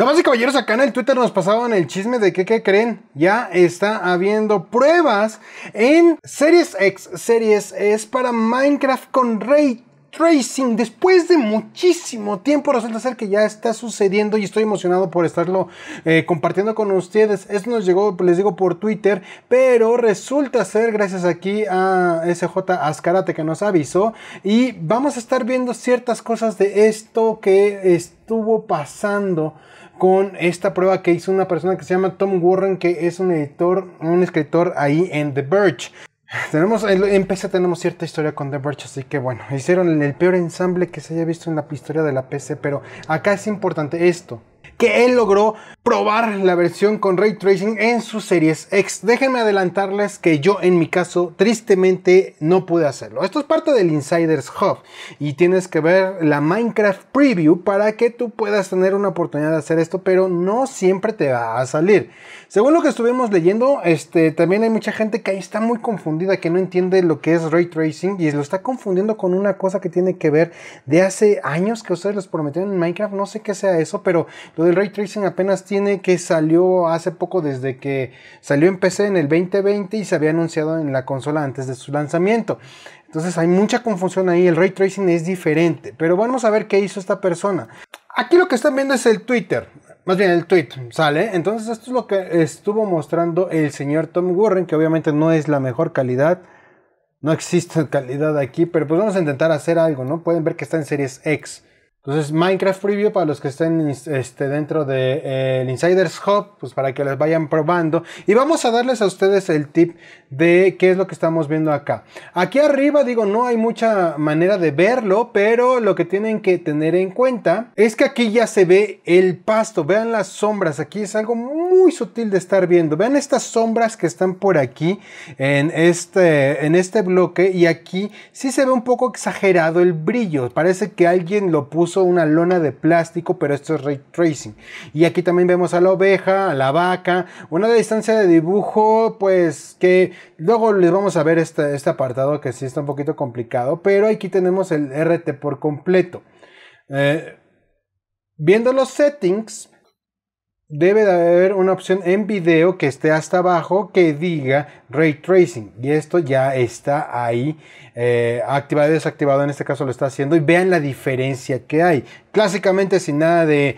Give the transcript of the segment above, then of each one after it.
Damas y caballeros, acá en el Twitter nos pasaban el chisme de que, ¿qué creen? Ya está habiendo pruebas en Series X, Series es para Minecraft con Ray tracing después de muchísimo tiempo resulta ser que ya está sucediendo y estoy emocionado por estarlo eh, compartiendo con ustedes. Esto nos llegó, les digo, por Twitter, pero resulta ser gracias aquí a SJ Ascarate que nos avisó y vamos a estar viendo ciertas cosas de esto que estuvo pasando con esta prueba que hizo una persona que se llama Tom Warren, que es un editor, un escritor ahí en The Birch. Tenemos, en PC tenemos cierta historia con The Verge, así que bueno, hicieron el peor ensamble que se haya visto en la historia de la PC, pero acá es importante esto que él logró probar la versión con ray tracing en sus series X. Déjenme adelantarles que yo en mi caso tristemente no pude hacerlo. Esto es parte del Insiders Hub y tienes que ver la Minecraft Preview para que tú puedas tener una oportunidad de hacer esto, pero no siempre te va a salir. Según lo que estuvimos leyendo, este, también hay mucha gente que ahí está muy confundida, que no entiende lo que es ray tracing y lo está confundiendo con una cosa que tiene que ver de hace años que ustedes les prometieron en Minecraft, no sé qué sea eso, pero lo el ray tracing apenas tiene que salió hace poco desde que salió en PC en el 2020 y se había anunciado en la consola antes de su lanzamiento. Entonces hay mucha confusión ahí, el ray tracing es diferente, pero vamos a ver qué hizo esta persona. Aquí lo que están viendo es el Twitter, más bien el tweet, ¿sale? Entonces esto es lo que estuvo mostrando el señor Tom Warren, que obviamente no es la mejor calidad. No existe calidad aquí, pero pues vamos a intentar hacer algo, ¿no? Pueden ver que está en series X. Entonces, Minecraft Preview para los que estén este, dentro del eh, Insiders Hub, pues para que les vayan probando. Y vamos a darles a ustedes el tip de qué es lo que estamos viendo acá. Aquí arriba, digo, no hay mucha manera de verlo, pero lo que tienen que tener en cuenta es que aquí ya se ve el pasto. Vean las sombras, aquí es algo muy sutil de estar viendo. Vean estas sombras que están por aquí en este, en este bloque y aquí sí se ve un poco exagerado el brillo. Parece que alguien lo puso una lona de plástico, pero esto es ray tracing. Y aquí también vemos a la oveja, a la vaca, una distancia de dibujo, pues que luego les vamos a ver este, este apartado que sí está un poquito complicado, pero aquí tenemos el RT por completo. Eh, viendo los settings, debe de haber una opción en video que esté hasta abajo que diga ray tracing y esto ya está ahí eh, activado y desactivado en este caso lo está haciendo y vean la diferencia que hay clásicamente sin nada de,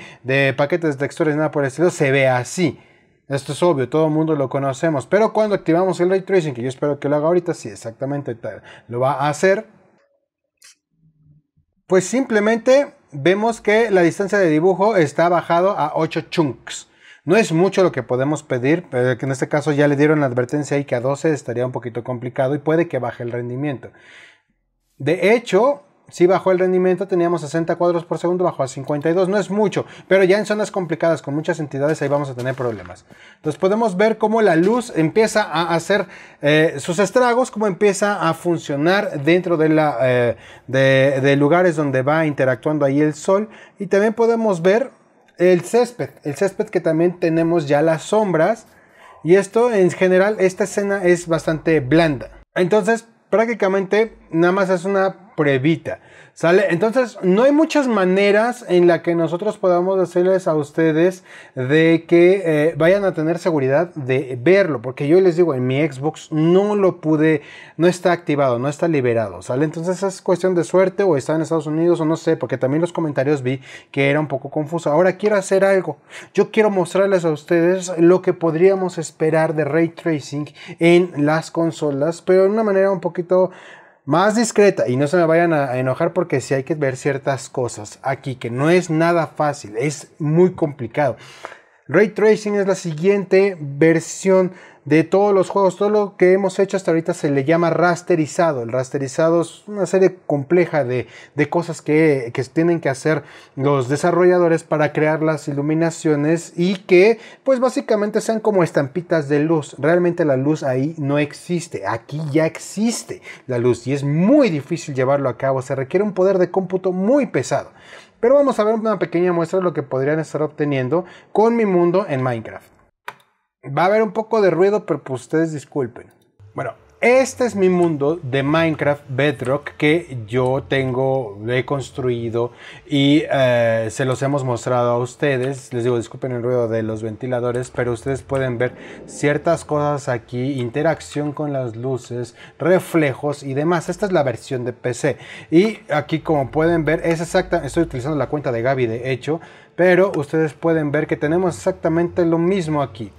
paquetes de texturas nada por el estilo se ve así esto es obvio, todo el mundo lo conocemos, pero cuando activamos el ray tracing, que yo espero que lo haga ahorita, sí, exactamente tal, lo va a hacer, pues simplemente vemos que la distancia de dibujo está bajado a 8 chunks. No es mucho lo que podemos pedir, pero que en este caso ya le dieron la advertencia y que a 12 estaría un poquito complicado y puede que baje el rendimiento. De hecho, si bajó el rendimiento, teníamos 60 cuadros por segundo, bajó a 52, no es mucho, pero ya en zonas complicadas con muchas entidades ahí vamos a tener problemas. Entonces podemos ver cómo la luz empieza a hacer eh, sus estragos, cómo empieza a funcionar dentro de, la, eh, de lugares donde va interactuando ahí el sol y también podemos ver el césped, el césped que también tenemos ya las sombras y esto en general, esta escena es bastante blanda. Entonces prácticamente nada más es una Previta. ¿Sale? Entonces, no hay muchas maneras en la que nosotros podamos decirles a ustedes de que eh, vayan a tener seguridad de verlo, porque yo les digo, en mi Xbox no lo pude, no está activado, no está liberado, ¿sale? Entonces es cuestión de suerte o está en Estados Unidos o no sé, porque también los comentarios vi que era un poco confuso. Ahora quiero hacer algo, yo quiero mostrarles a ustedes lo que podríamos esperar de ray tracing en las consolas, pero de una manera un poquito más discreta y no se me vayan a enojar porque si hay que ver ciertas cosas aquí, que no es nada fácil, es muy complicado. Ray Tracing es la siguiente versión de todos los juegos. Todo lo que hemos hecho hasta ahorita se le llama rasterizado. El rasterizado es una serie compleja de, cosas que, que, tienen que hacer los desarrolladores para crear las iluminaciones y que pues básicamente sean como estampitas de luz. Realmente la luz ahí no existe. Aquí ya existe la luz y es muy difícil llevarlo a cabo. Se requiere un poder de cómputo muy pesado. Pero vamos a ver una pequeña muestra de lo que podrían estar obteniendo con mi mundo en Minecraft. Va a haber un poco de ruido, pero pues ustedes disculpen. Bueno, este es mi mundo de Minecraft Bedrock que yo tengo, he construido y eh, se los hemos mostrado a ustedes. Les digo, disculpen el ruido de los ventiladores, pero ustedes pueden ver ciertas cosas aquí, interacción con las luces, reflejos y demás. Esta es la versión de PC. Y aquí como pueden ver, es exacta, estoy utilizando la cuenta de Gaby de hecho, pero ustedes pueden ver que tenemos exactamente lo mismo aquí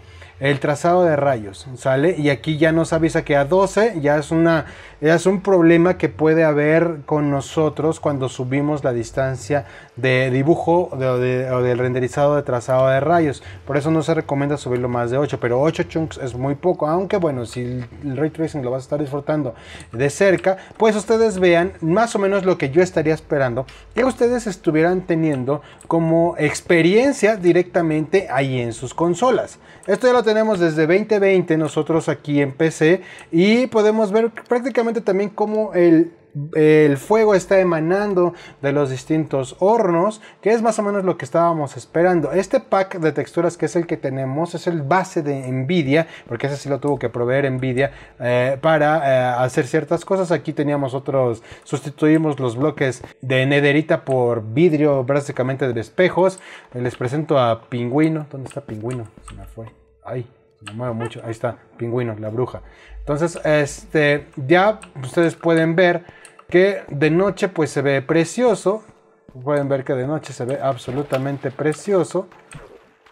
el trazado de rayos, ¿sale? Y aquí ya nos avisa que a 12 ya es, una, es un problema que puede haber con nosotros cuando subimos la distancia de dibujo o del renderizado de trazado de rayos. Por eso no se recomienda subirlo más de 8, pero 8 chunks es muy poco, aunque bueno, si el ray tracing lo vas a estar disfrutando de cerca, pues ustedes vean más o menos lo que yo estaría esperando que ustedes estuvieran teniendo como experiencia directamente ahí en sus consolas. Esto ya lo tenemos desde 2020 nosotros aquí en PC y podemos ver prácticamente también cómo el el fuego está emanando de los distintos hornos, que es más o menos lo que estábamos esperando. Este pack de texturas que es el que tenemos es el base de Nvidia, porque ese sí lo tuvo que proveer Nvidia eh, para eh, hacer ciertas cosas. Aquí teníamos otros, sustituimos los bloques de nederita por vidrio, básicamente de espejos. Les presento a Pingüino. ¿Dónde está Pingüino? Se me fue. Ay, me muevo mucho. Ahí está, pingüino, la bruja. Entonces, este, ya ustedes pueden ver que de noche pues se ve precioso. Pueden ver que de noche se ve absolutamente precioso.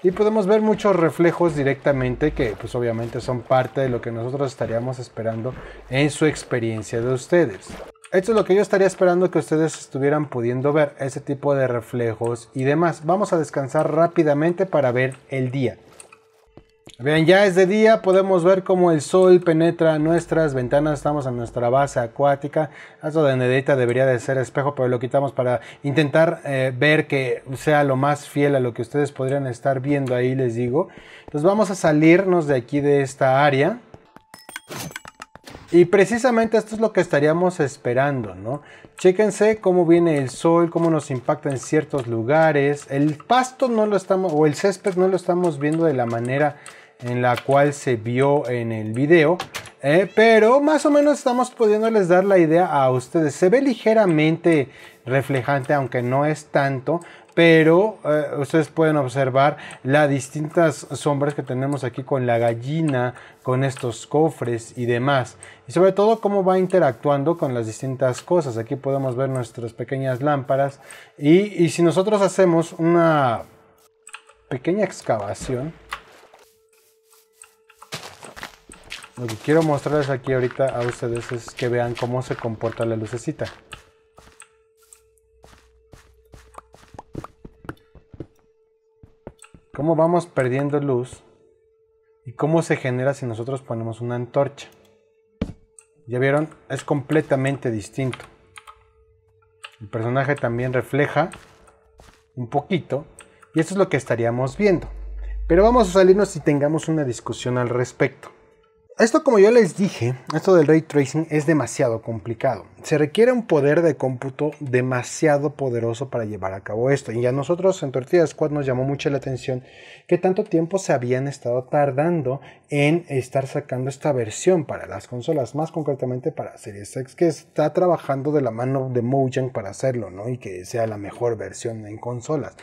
Y podemos ver muchos reflejos directamente que pues obviamente son parte de lo que nosotros estaríamos esperando en su experiencia de ustedes. Esto es lo que yo estaría esperando que ustedes estuvieran pudiendo ver, ese tipo de reflejos y demás. Vamos a descansar rápidamente para ver el día. Bien, ya es de día, podemos ver cómo el sol penetra nuestras ventanas, estamos en nuestra base acuática, esto de Nedita debería de ser espejo, pero lo quitamos para intentar eh, ver que sea lo más fiel a lo que ustedes podrían estar viendo ahí, les digo. Entonces vamos a salirnos de aquí de esta área. Y precisamente esto es lo que estaríamos esperando, ¿no? Chéquense cómo viene el sol, cómo nos impacta en ciertos lugares. El pasto no lo estamos, o el césped no lo estamos viendo de la manera en la cual se vio en el video. Eh, pero más o menos estamos pudiéndoles dar la idea a ustedes. Se ve ligeramente reflejante, aunque no es tanto pero eh, ustedes pueden observar las distintas sombras que tenemos aquí con la gallina, con estos cofres y demás. Y sobre todo cómo va interactuando con las distintas cosas. Aquí podemos ver nuestras pequeñas lámparas. y si nosotros hacemos una pequeña excavación. Lo que quiero mostrarles aquí ahorita a ustedes es que vean cómo se comporta la lucecita. cómo vamos perdiendo luz y cómo se genera si nosotros ponemos una antorcha. Ya vieron, es completamente distinto. El personaje también refleja un poquito y esto es lo que estaríamos viendo. Pero vamos a salirnos si tengamos una discusión al respecto. Esto como yo les dije, esto del ray tracing es demasiado complicado. Se requiere un poder de cómputo demasiado poderoso para llevar a cabo esto. Y a nosotros en Tortilla Squad nos llamó mucho la atención que tanto tiempo se habían estado tardando en estar sacando esta versión para las consolas, más concretamente para Series X, que está trabajando de la mano de Mojang para hacerlo, ¿no? Y que sea la mejor versión en consolas.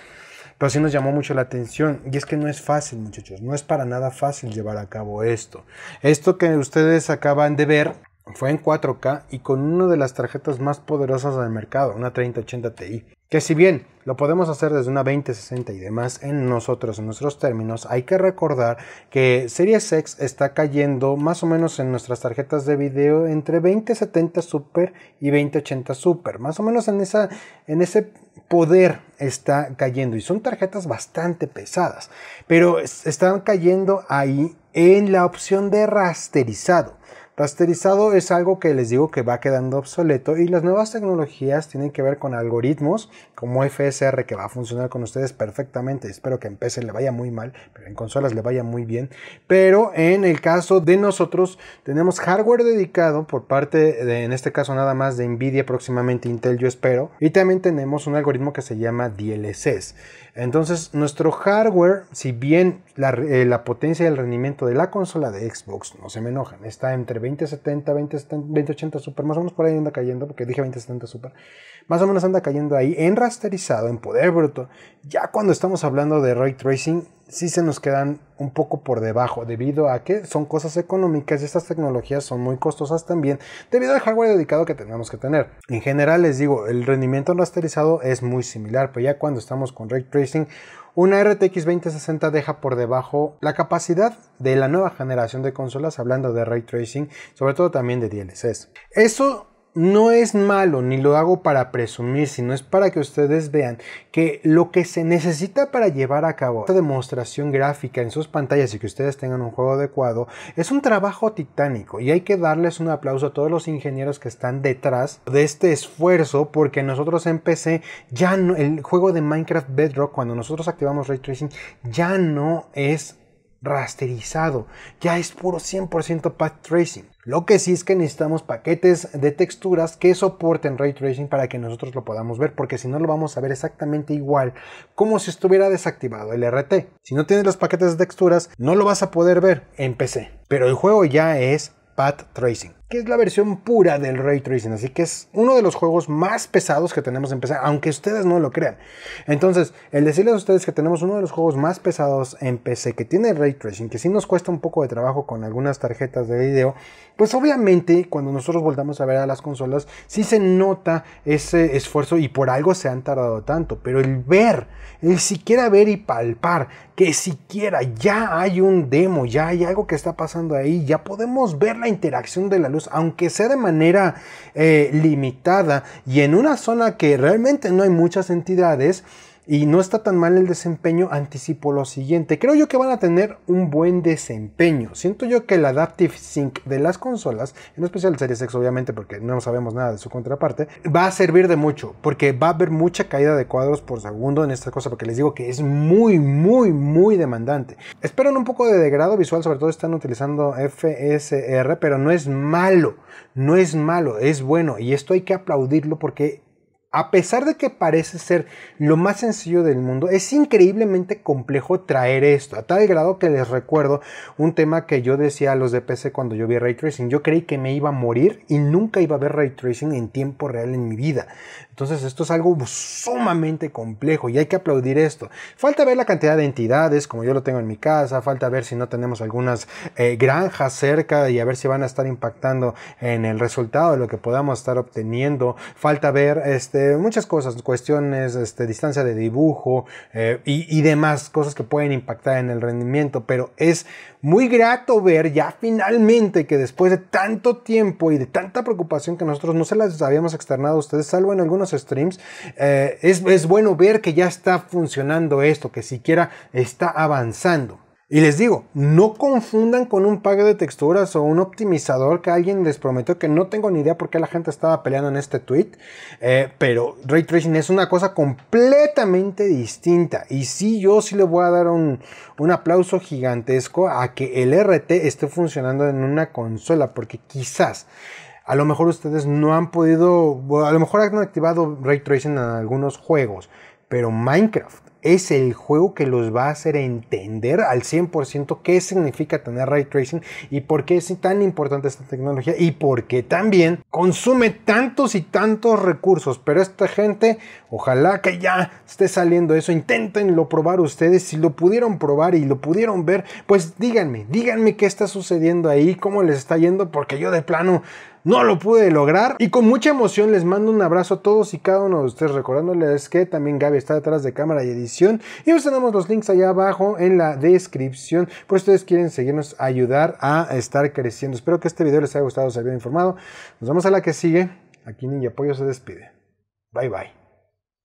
Pero sí nos llamó mucho la atención. Y es que no es fácil, muchachos. No es para nada fácil llevar a cabo esto. Esto que ustedes acaban de ver fue en 4K y con una de las tarjetas más poderosas del mercado, una 3080 Ti. Que si bien lo podemos hacer desde una 2060 y demás en nosotros, en nuestros términos, hay que recordar que Series X está cayendo más o menos en nuestras tarjetas de video entre 2070 Super y 2080 Super. Más o menos en, esa, en ese poder está cayendo y son tarjetas bastante pesadas, pero están cayendo ahí en la opción de rasterizado. Rasterizado es algo que les digo que va quedando obsoleto y las nuevas tecnologías tienen que ver con algoritmos como FSR que va a funcionar con ustedes perfectamente. Espero que en PC le vaya muy mal, pero en consolas le vaya muy bien. Pero en el caso de nosotros tenemos hardware dedicado por parte de, en este caso nada más de Nvidia, próximamente Intel yo espero. Y también tenemos un algoritmo que se llama DLCs. Entonces nuestro hardware, si bien eh, la, potencia y el rendimiento de la consola de Xbox, no se me enojan, está entre 2070, 2080 Super, más o menos por ahí anda cayendo, porque dije 2070 Super, más o menos anda cayendo ahí en rasterizado, en poder bruto. Ya cuando estamos hablando de ray tracing, si se nos quedan un poco por debajo, debido a que son cosas económicas y estas tecnologías son muy costosas también, debido al hardware dedicado que tenemos que tener. En general, les digo, el rendimiento rasterizado es muy similar, pero ya cuando estamos con ray tracing, una RTX 2060 deja por debajo la capacidad de la nueva generación de consolas, hablando de ray tracing, sobre todo también de DLCs. Eso no es malo, ni lo hago para presumir, sino es para que ustedes vean que lo que se necesita para llevar a cabo esta demostración gráfica en sus pantallas y que ustedes tengan un juego adecuado es un trabajo titánico y hay que darles un aplauso a todos los ingenieros que están detrás de este esfuerzo porque nosotros empecé ya el juego de Minecraft Bedrock cuando nosotros activamos ray tracing ya no es rasterizado, ya es puro 100% path tracing. Lo que sí es que necesitamos paquetes de texturas que soporten ray tracing para que nosotros lo podamos ver, porque si no lo vamos a ver exactamente igual como si estuviera desactivado el RT. Si no tienes los paquetes de texturas, no lo vas a poder ver en PC, pero el juego ya es path tracing que es la versión pura del ray tracing, así que es uno de los juegos más pesados que tenemos en PC, aunque ustedes no lo crean. Entonces, el decirles a ustedes que tenemos uno de los juegos más pesados en PC que tiene ray tracing, que sí nos cuesta un poco de trabajo con algunas tarjetas de video, pues obviamente cuando nosotros voltamos a ver a las consolas, sí se nota ese esfuerzo y por algo se han tardado tanto, pero el ver, el siquiera ver y palpar que siquiera ya hay un demo, ya hay algo que está pasando ahí, ya podemos ver la interacción de la luz, aunque sea de manera eh, limitada y en una zona que realmente no hay muchas entidades, y no está tan mal el desempeño, anticipo lo siguiente. Creo yo que van a tener un buen desempeño. Siento yo que el Adaptive Sync de las consolas, en especial Series X obviamente porque no sabemos nada de su contraparte, va a servir de mucho porque va a haber mucha caída de cuadros por segundo en esta cosa porque les digo que es muy, muy, muy demandante. Esperan un poco de degrado visual, sobre todo están utilizando FSR, pero no es malo, no es malo, es bueno y esto hay que aplaudirlo porque a pesar de que parece ser lo más sencillo del mundo, es increíblemente complejo traer esto, a tal grado que les recuerdo un tema que yo decía a los de cuando yo vi ray tracing, yo creí que me iba a morir y nunca iba a ver ray tracing en tiempo real en mi vida. Entonces esto es algo sumamente complejo y hay que aplaudir esto. Falta ver la cantidad de entidades, como yo lo tengo en mi casa, falta ver si no tenemos algunas eh, granjas cerca y a ver si van a estar impactando en el resultado de lo que podamos estar obteniendo, falta ver este este, muchas cosas, cuestiones, este, distancia de dibujo eh, y, demás cosas que pueden impactar en el rendimiento, pero es muy grato ver ya finalmente que después de tanto tiempo y de tanta preocupación que nosotros no se las habíamos externado a ustedes, salvo en algunos streams, eh, es, es bueno ver que ya está funcionando esto, que siquiera está avanzando. Y les digo, no confundan con un pago de texturas o un optimizador que alguien les prometió que no tengo ni idea por qué la gente estaba peleando en este tweet. Eh, pero ray tracing es una cosa completamente distinta. Y sí, yo sí le voy a dar un, un aplauso gigantesco a que el RT esté funcionando en una consola. Porque quizás a lo mejor ustedes no han podido, a lo mejor han activado ray tracing en algunos juegos. Pero Minecraft es el juego que los va a hacer entender al 100% qué significa tener ray tracing y por qué es tan importante esta tecnología y por qué también consume tantos y tantos recursos. Pero esta gente, ojalá que ya esté saliendo eso, inténtenlo probar ustedes, si lo pudieron probar y lo pudieron ver, pues díganme, díganme qué está sucediendo ahí, cómo les está yendo, porque yo de plano no lo pude lograr. Y con mucha emoción les mando un abrazo a todos y cada uno de ustedes. Recordándoles que también Gaby está detrás de cámara y edición. Y os tenemos los links allá abajo en la descripción. Por si ustedes quieren seguirnos, ayudar a estar creciendo. Espero que este video les haya gustado, se haya informado. Nos vemos a la que sigue. Aquí Ninja Apoyo se despide. Bye bye.